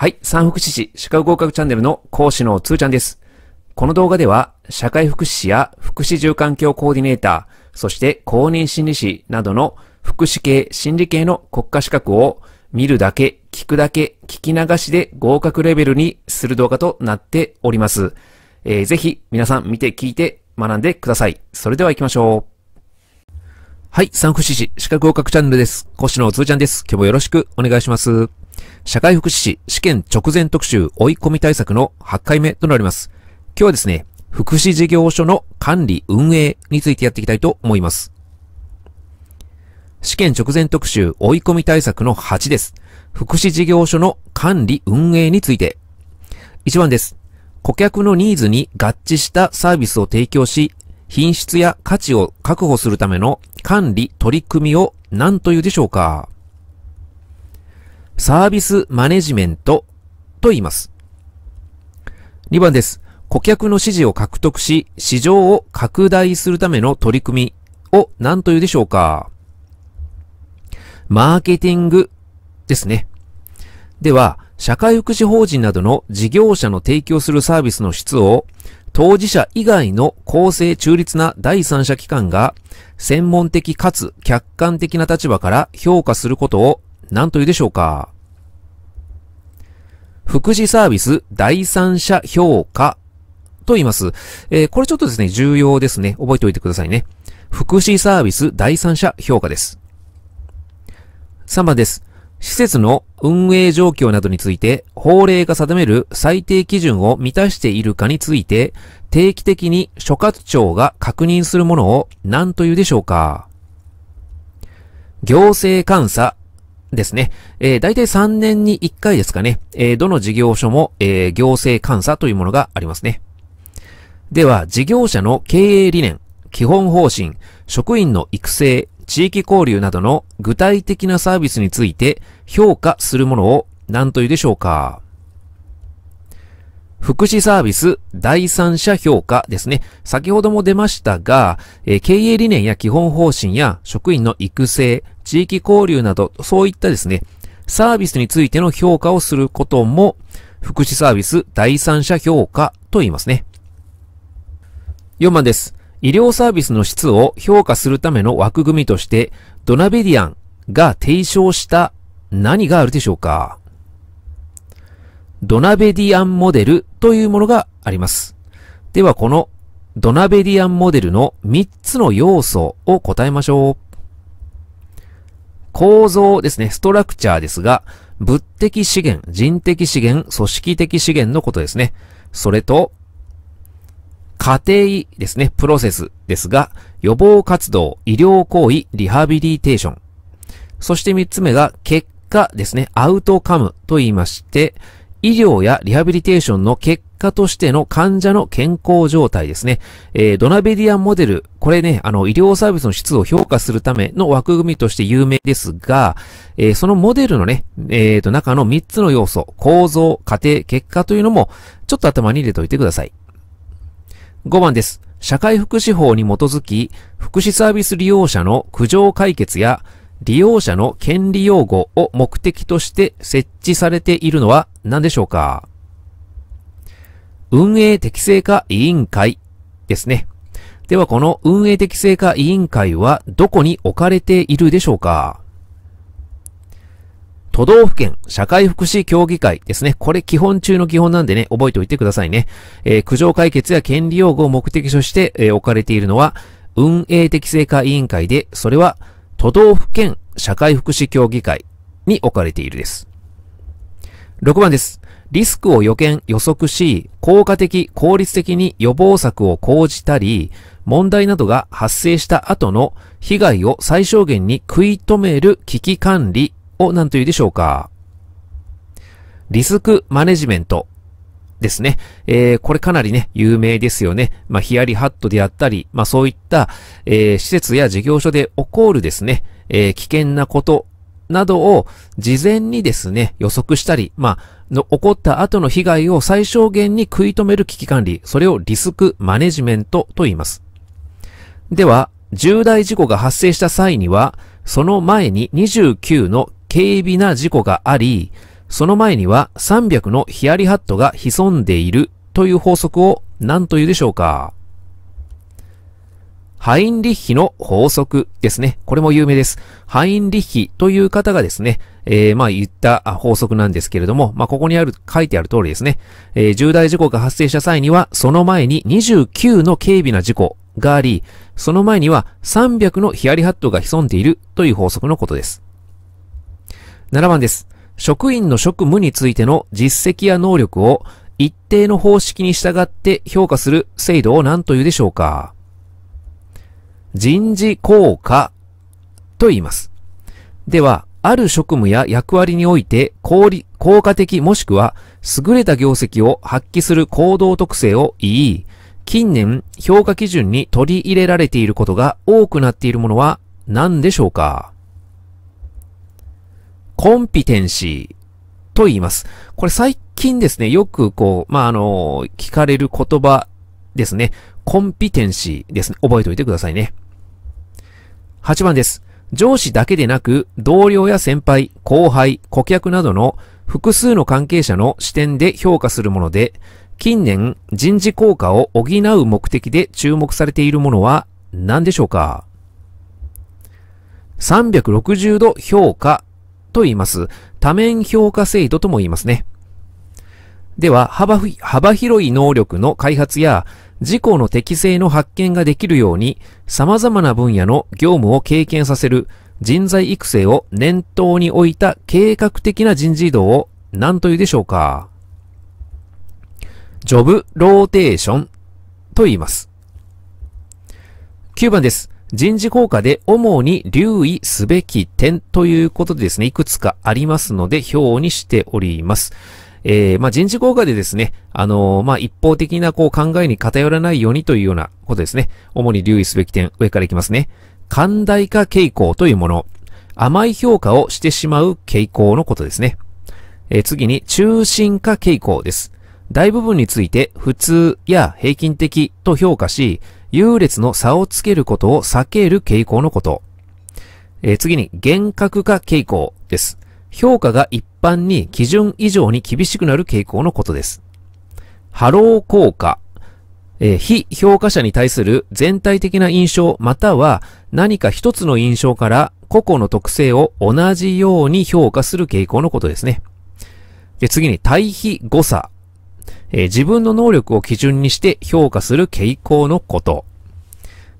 はい、産福祉士、資格合格チャンネルの講師のつーちゃんです。この動画では、社会福祉士や福祉住環境コーディネーター、そして公認心理士などの福祉系、心理系の国家資格を見るだけ、聞くだけ、聞き流しで合格レベルにする動画となっております。えー、ぜひ皆さん見て聞いて学んでください。それでは行きましょう。はい、産福祉士、資格合格チャンネルです。講師のつーちゃんです。今日もよろしくお願いします。社会福祉士試験直前特集追い込み対策の8回目となります。今日はですね、福祉事業所の管理運営についてやっていきたいと思います。試験直前特集追い込み対策の8です。福祉事業所の管理運営について。1番です。顧客のニーズに合致したサービスを提供し、品質や価値を確保するための管理取り組みを何というでしょうかサービスマネジメントと言います。2番です。顧客の支持を獲得し、市場を拡大するための取り組みを何と言うでしょうかマーケティングですね。では、社会福祉法人などの事業者の提供するサービスの質を、当事者以外の公正中立な第三者機関が、専門的かつ客観的な立場から評価することを何というでしょうか福祉サービス第三者評価と言います。えー、これちょっとですね、重要ですね。覚えておいてくださいね。福祉サービス第三者評価です。3番です。施設の運営状況などについて、法令が定める最低基準を満たしているかについて、定期的に所轄庁が確認するものを何というでしょうか行政監査ですね。えー、大体3年に1回ですかね。えー、どの事業所も、えー、行政監査というものがありますね。では、事業者の経営理念、基本方針、職員の育成、地域交流などの具体的なサービスについて評価するものを何というでしょうか福祉サービス第三者評価ですね。先ほども出ましたが、えー、経営理念や基本方針や職員の育成、地域交流など、そういったですね、サービスについての評価をすることも、福祉サービス第三者評価と言いますね。4番です。医療サービスの質を評価するための枠組みとして、ドナベディアンが提唱した何があるでしょうかドナベディアンモデルというものがあります。ではこのドナベディアンモデルの3つの要素を答えましょう。構造ですね、ストラクチャーですが、物的資源、人的資源、組織的資源のことですね。それと、過程ですね、プロセスですが、予防活動、医療行為、リハビリテーション。そして三つ目が結果ですね、アウトカムと言いまして、医療やリハビリテーションの結果としての患者の健康状態ですね。えー、ドナベリアンモデル、これね、あの、医療サービスの質を評価するための枠組みとして有名ですが、えー、そのモデルのね、えー、と、中の3つの要素、構造、過程、結果というのも、ちょっと頭に入れておいてください。5番です。社会福祉法に基づき、福祉サービス利用者の苦情解決や、利用者の権利擁護を目的として設置されているのは何でしょうか運営適正化委員会ですね。ではこの運営適正化委員会はどこに置かれているでしょうか都道府県社会福祉協議会ですね。これ基本中の基本なんでね、覚えておいてくださいね。えー、苦情解決や権利擁護を目的として、えー、置かれているのは運営適正化委員会で、それは都道府県社会福祉協議会に置かれているです。6番です。リスクを予見予測し、効果的、効率的に予防策を講じたり、問題などが発生した後の被害を最小限に食い止める危機管理を何と言うでしょうかリスクマネジメントですね。えー、これかなりね、有名ですよね。まあ、ヒヤリハットであったり、まあ、そういった、えー、施設や事業所で起こるですね、えー、危険なことなどを事前にですね、予測したり、まあ、の、起こった後の被害を最小限に食い止める危機管理、それをリスクマネジメントと言います。では、重大事故が発生した際には、その前に29の軽微な事故があり、その前には300のヒヤリハットが潜んでいるという法則を何というでしょうかハインリッヒの法則ですね。これも有名です。ハインリッヒという方がですね、えー、まあ言った法則なんですけれども、まあここにある、書いてある通りですね、えー、重大事故が発生した際には、その前に29の軽微な事故があり、その前には300のヒヤリハットが潜んでいるという法則のことです。7番です。職員の職務についての実績や能力を一定の方式に従って評価する制度を何というでしょうか人事効果と言います。では、ある職務や役割において効効果的もしくは優れた業績を発揮する行動特性を言い、近年評価基準に取り入れられていることが多くなっているものは何でしょうかコンピテンシーと言います。これ最近ですね、よくこう、まあ、あの、聞かれる言葉ですね。コンピテンシーですね。覚えておいてくださいね。8番です。上司だけでなく、同僚や先輩、後輩、顧客などの複数の関係者の視点で評価するもので、近年人事効果を補う目的で注目されているものは何でしょうか ?360 度評価と言います。多面評価制度とも言いますね。では幅、幅広い能力の開発や事故の適正の発見ができるように様々な分野の業務を経験させる人材育成を念頭に置いた計画的な人事異動を何というでしょうかジョブローテーションと言います。9番です。人事効果で主に留意すべき点ということでですね、いくつかありますので、表にしております。えー、まあ、人事効果でですね、あのー、まあ、一方的なこう考えに偏らないようにというようなことですね。主に留意すべき点、上からいきますね。寛大化傾向というもの。甘い評価をしてしまう傾向のことですね。えー、次に、中心化傾向です。大部分について普通や平均的と評価し、優劣の差をつけることを避ける傾向のこと。えー、次に、厳格化傾向です。評価が一般に基準以上に厳しくなる傾向のことです。ハロー効果。えー、非評価者に対する全体的な印象または何か一つの印象から個々の特性を同じように評価する傾向のことですね。で次に対比誤差えー、自分の能力を基準にして評価する傾向のこと。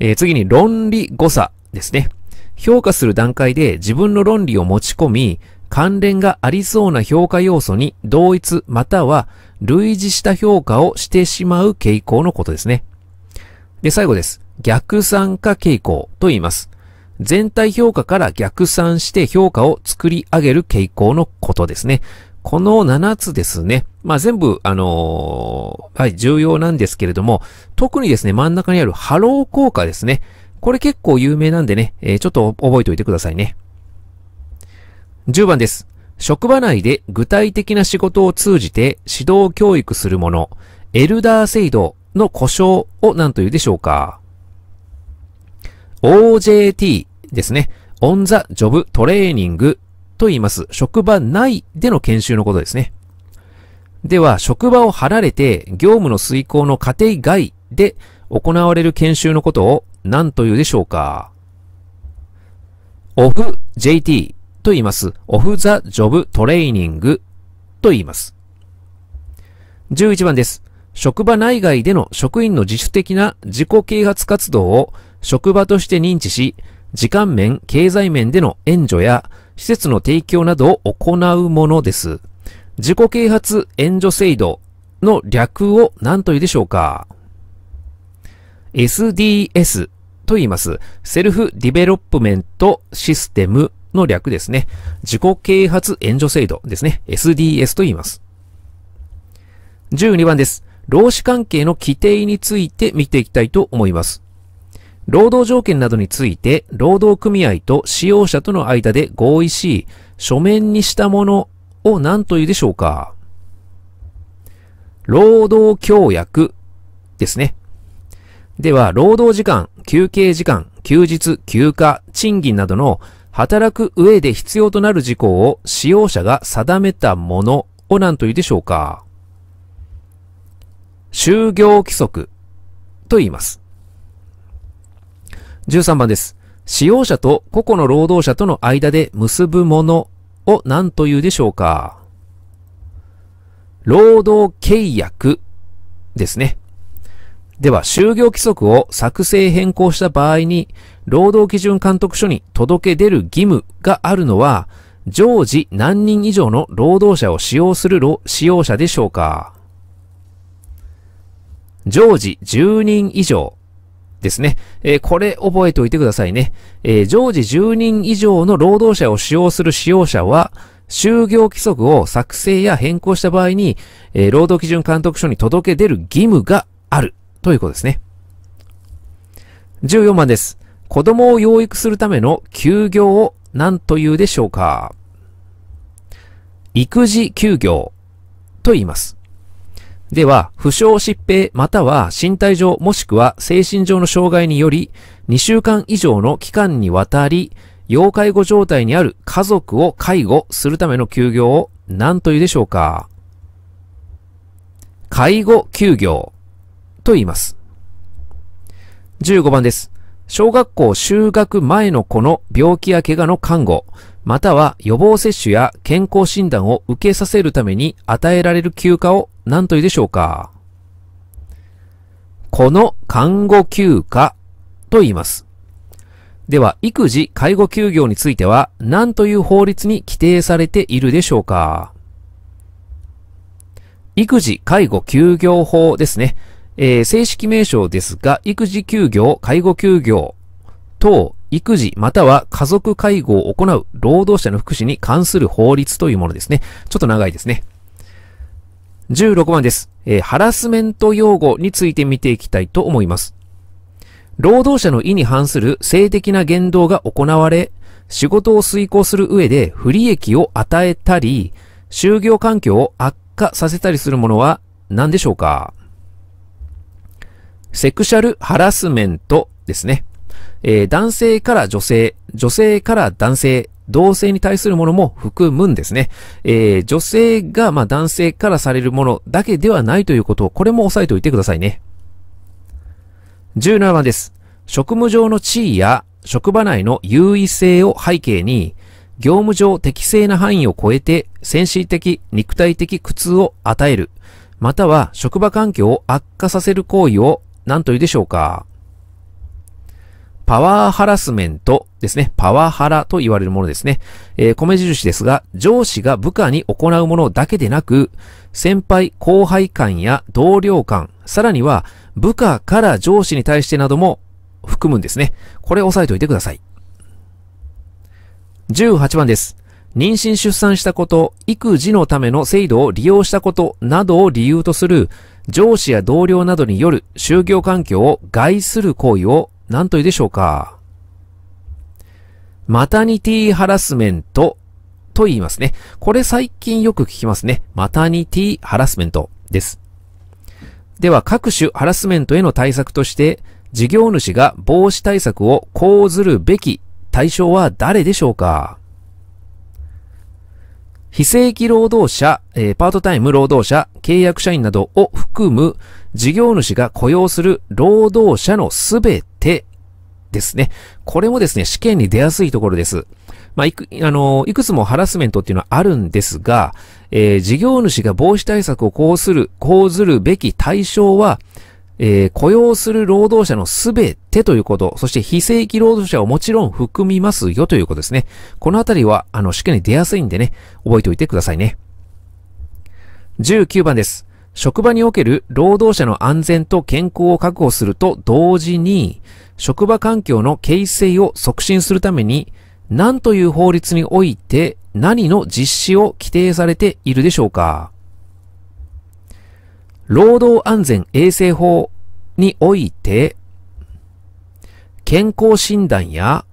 えー、次に論理誤差ですね。評価する段階で自分の論理を持ち込み、関連がありそうな評価要素に同一または類似した評価をしてしまう傾向のことですね。で、最後です。逆算化傾向と言います。全体評価から逆算して評価を作り上げる傾向のことですね。この7つですね。まあ、全部、あのー、はい、重要なんですけれども、特にですね、真ん中にあるハロー効果ですね。これ結構有名なんでね、えー、ちょっと覚えておいてくださいね。10番です。職場内で具体的な仕事を通じて指導教育するもの、エルダー制度の故障を何と言うでしょうか ?OJT ですね。オンザジョブトレーニングと言います。職場内での研修のことですね。では、職場を離れて業務の遂行の過程外で行われる研修のことを何というでしょうかオフ JT と言います。オフザジョブトレーニングと言います。11番です。職場内外での職員の自主的な自己啓発活動を職場として認知し、時間面、経済面での援助や施設の提供などを行うものです。自己啓発援助制度の略を何と言うでしょうか ?SDS と言います。セルフディベロップメントシステムの略ですね。自己啓発援助制度ですね。SDS と言います。12番です。労使関係の規定について見ていきたいと思います。労働条件などについて、労働組合と使用者との間で合意し、書面にしたものを何というでしょうか労働協約ですね。では、労働時間、休憩時間、休日、休暇、賃金などの働く上で必要となる事項を使用者が定めたものを何というでしょうか就業規則と言います。13番です。使用者と個々の労働者との間で結ぶものを何というでしょうか労働契約ですね。では、就業規則を作成変更した場合に、労働基準監督署に届け出る義務があるのは、常時何人以上の労働者を使用する使用者でしょうか常時10人以上、ですね。えー、これ覚えておいてくださいね。えー、常時10人以上の労働者を使用する使用者は、就業規則を作成や変更した場合に、えー、労働基準監督署に届け出る義務があるということですね。14番です。子供を養育するための休業を何と言うでしょうか育児休業と言います。では、負傷疾病または身体上もしくは精神上の障害により、2週間以上の期間にわたり、要介護状態にある家族を介護するための休業を何というでしょうか介護休業と言います。15番です。小学校就学前の子の病気や怪我の看護、または予防接種や健康診断を受けさせるために与えられる休暇を何というでしょうかこの看護休暇と言います。では、育児・介護休業については何という法律に規定されているでしょうか育児・介護休業法ですね。えー、正式名称ですが、育児休業、介護休業等育児または家族介護を行う労働者の福祉に関する法律というものですね。ちょっと長いですね。16番です。えー、ハラスメント用語について見ていきたいと思います。労働者の意に反する性的な言動が行われ、仕事を遂行する上で不利益を与えたり、就業環境を悪化させたりするものは何でしょうかセクシャルハラスメントですね。えー、男性から女性、女性から男性、同性に対するものも含むんですね。えー、女性が、まあ、男性からされるものだけではないということを、これも押さえておいてくださいね。17番です。職務上の地位や職場内の優位性を背景に、業務上適正な範囲を超えて、先進的、肉体的苦痛を与える、または職場環境を悪化させる行為を何と言うでしょうかパワーハラスメントですね。パワハラと言われるものですね。えー、米印ですが、上司が部下に行うものだけでなく、先輩、後輩間や同僚間、さらには部下から上司に対してなども含むんですね。これ押さえておいてください。18番です。妊娠出産したこと、育児のための制度を利用したことなどを理由とする上司や同僚などによる就業環境を害する行為を何と言うでしょうか。マタニティハラスメントと言いますね。これ最近よく聞きますね。マタニティハラスメントです。では各種ハラスメントへの対策として、事業主が防止対策を講ずるべき対象は誰でしょうか非正規労働者、えパートタイム労働者、契約社員などを含む事業主が雇用する労働者のすべですね。これもですね、試験に出やすいところです。まあ、いく、あの、いくつもハラスメントっていうのはあるんですが、えー、事業主が防止対策をこうする、こうずるべき対象は、えー、雇用する労働者のすべてということ、そして非正規労働者をもちろん含みますよということですね。このあたりは、あの、試験に出やすいんでね、覚えておいてくださいね。19番です。職場における労働者の安全と健康を確保すると同時に、職場環境の形成を促進するために、何という法律において何の実施を規定されているでしょうか労働安全衛生法において、健康診断や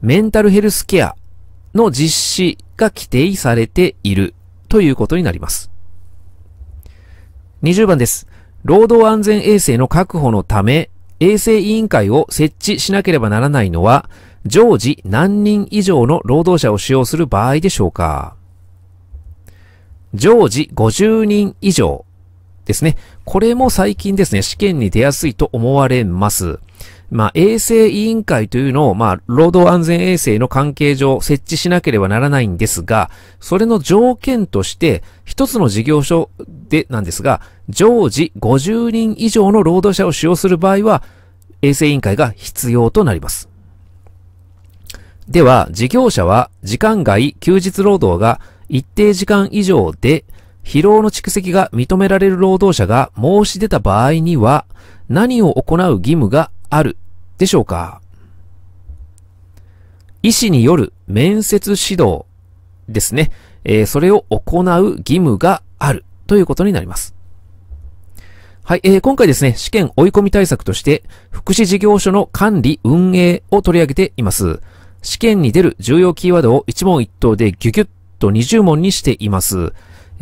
メンタルヘルスケアの実施が規定されているということになります。20番です。労働安全衛生の確保のため、衛生委員会を設置しなければならないのは、常時何人以上の労働者を使用する場合でしょうか常時50人以上ですね。これも最近ですね、試験に出やすいと思われます。まあ、衛生委員会というのを、まあ、労働安全衛生の関係上設置しなければならないんですが、それの条件として、一つの事業所でなんですが、常時50人以上の労働者を使用する場合は、衛生委員会が必要となります。では、事業者は時間外休日労働が一定時間以上で疲労の蓄積が認められる労働者が申し出た場合には何を行う義務があるでしょうか医師による面接指導ですね。えー、それを行う義務があるということになります。はい、えー、今回ですね、試験追い込み対策として、福祉事業所の管理運営を取り上げています。試験に出る重要キーワードを一問一答でギュギュッと20問にしています。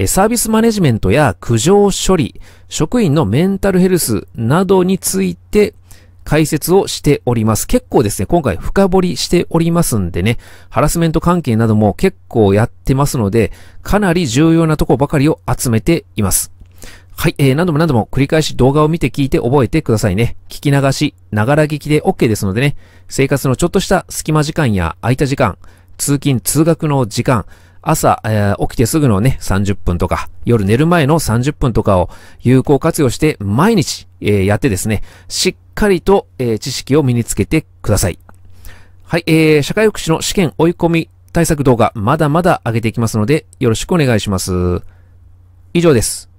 サービスマネジメントや苦情処理、職員のメンタルヘルスなどについて解説をしております。結構ですね、今回深掘りしておりますんでね、ハラスメント関係なども結構やってますので、かなり重要なとこばかりを集めています。はい、えー、何度も何度も繰り返し動画を見て聞いて覚えてくださいね。聞き流し、ながら聞きで OK ですのでね、生活のちょっとした隙間時間や空いた時間、通勤通学の時間、朝、えー、起きてすぐのね、30分とか、夜寝る前の30分とかを有効活用して毎日、えー、やってですね、しっかりと、えー、知識を身につけてください。はい、えー、社会福祉の試験追い込み対策動画、まだまだ上げていきますので、よろしくお願いします。以上です。